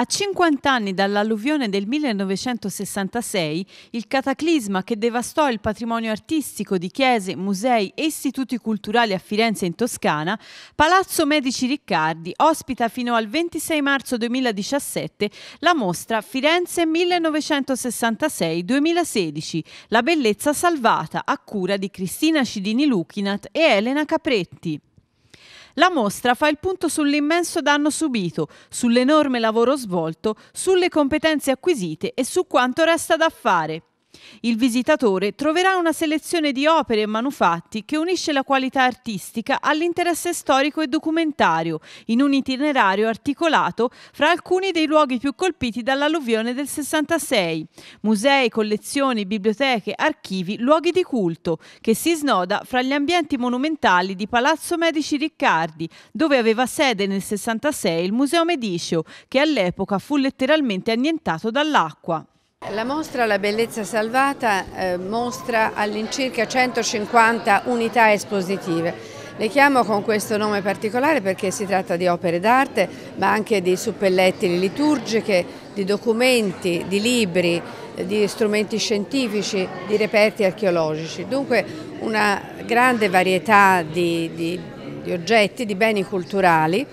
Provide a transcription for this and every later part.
A 50 anni dall'alluvione del 1966, il cataclisma che devastò il patrimonio artistico di chiese, musei e istituti culturali a Firenze in Toscana, Palazzo Medici Riccardi ospita fino al 26 marzo 2017 la mostra Firenze 1966-2016, la bellezza salvata a cura di Cristina Cidini Luchinat e Elena Capretti. La mostra fa il punto sull'immenso danno subito, sull'enorme lavoro svolto, sulle competenze acquisite e su quanto resta da fare. Il visitatore troverà una selezione di opere e manufatti che unisce la qualità artistica all'interesse storico e documentario, in un itinerario articolato fra alcuni dei luoghi più colpiti dall'alluvione del 66, musei, collezioni, biblioteche, archivi, luoghi di culto, che si snoda fra gli ambienti monumentali di Palazzo Medici Riccardi, dove aveva sede nel 66 il Museo Mediceo, che all'epoca fu letteralmente annientato dall'acqua. La mostra La bellezza salvata eh, mostra all'incirca 150 unità espositive. Le chiamo con questo nome particolare perché si tratta di opere d'arte, ma anche di suppellettili liturgiche, di documenti, di libri, eh, di strumenti scientifici, di reperti archeologici. Dunque una grande varietà di, di, di oggetti, di beni culturali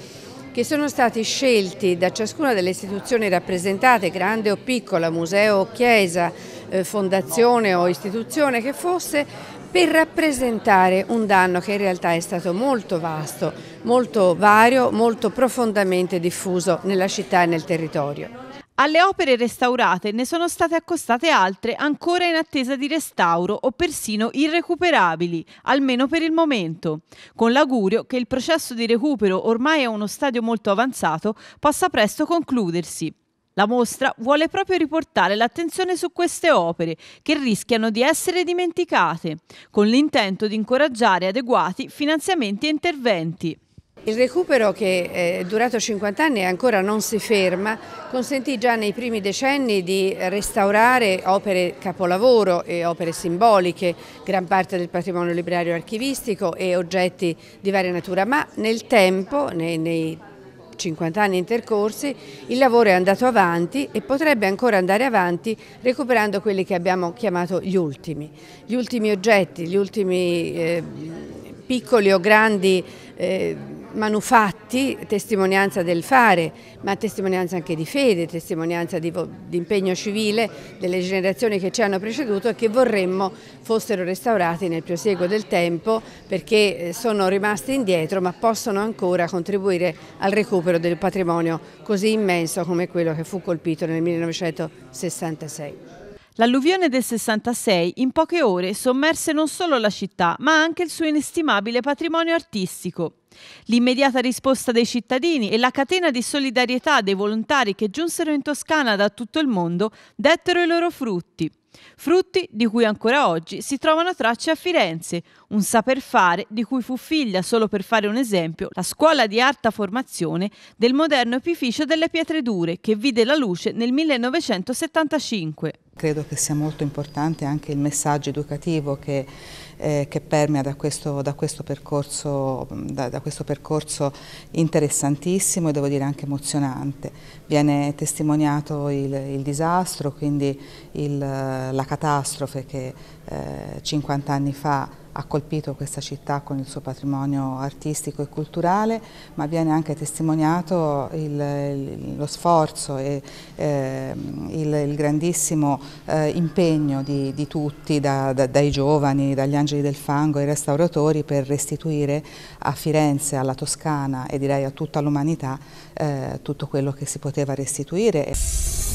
che sono stati scelti da ciascuna delle istituzioni rappresentate, grande o piccola, museo o chiesa, eh, fondazione o istituzione che fosse, per rappresentare un danno che in realtà è stato molto vasto, molto vario, molto profondamente diffuso nella città e nel territorio. Alle opere restaurate ne sono state accostate altre ancora in attesa di restauro o persino irrecuperabili, almeno per il momento, con l'augurio che il processo di recupero ormai a uno stadio molto avanzato possa presto concludersi. La mostra vuole proprio riportare l'attenzione su queste opere che rischiano di essere dimenticate, con l'intento di incoraggiare adeguati finanziamenti e interventi. Il recupero che eh, è durato 50 anni e ancora non si ferma consentì già nei primi decenni di restaurare opere capolavoro e opere simboliche, gran parte del patrimonio librario archivistico e oggetti di varia natura, ma nel tempo, nei, nei 50 anni intercorsi, il lavoro è andato avanti e potrebbe ancora andare avanti recuperando quelli che abbiamo chiamato gli ultimi, gli ultimi oggetti, gli ultimi eh, piccoli o grandi eh, manufatti, testimonianza del fare, ma testimonianza anche di fede, testimonianza di, di impegno civile delle generazioni che ci hanno preceduto e che vorremmo fossero restaurati nel prosieguo del tempo perché eh, sono rimasti indietro ma possono ancora contribuire al recupero del patrimonio così immenso come quello che fu colpito nel 1966. L'alluvione del 66 in poche ore sommerse non solo la città, ma anche il suo inestimabile patrimonio artistico. L'immediata risposta dei cittadini e la catena di solidarietà dei volontari che giunsero in Toscana da tutto il mondo dettero i loro frutti. Frutti di cui ancora oggi si trovano tracce a Firenze, un saper fare di cui fu figlia, solo per fare un esempio, la scuola di alta formazione del moderno epificio delle pietre dure che vide la luce nel 1975. Credo che sia molto importante anche il messaggio educativo che eh, che permea da questo, da, questo percorso, da, da questo percorso interessantissimo e devo dire anche emozionante. Viene testimoniato il, il disastro, quindi il, la catastrofe che eh, 50 anni fa ha colpito questa città con il suo patrimonio artistico e culturale, ma viene anche testimoniato il, lo sforzo e eh, il, grandissimo eh, impegno di, di tutti, da, da, dai giovani, dagli angeli Vergini del Fango e i restauratori per restituire a Firenze, alla Toscana e direi a tutta l'umanità eh, tutto quello che si poteva restituire.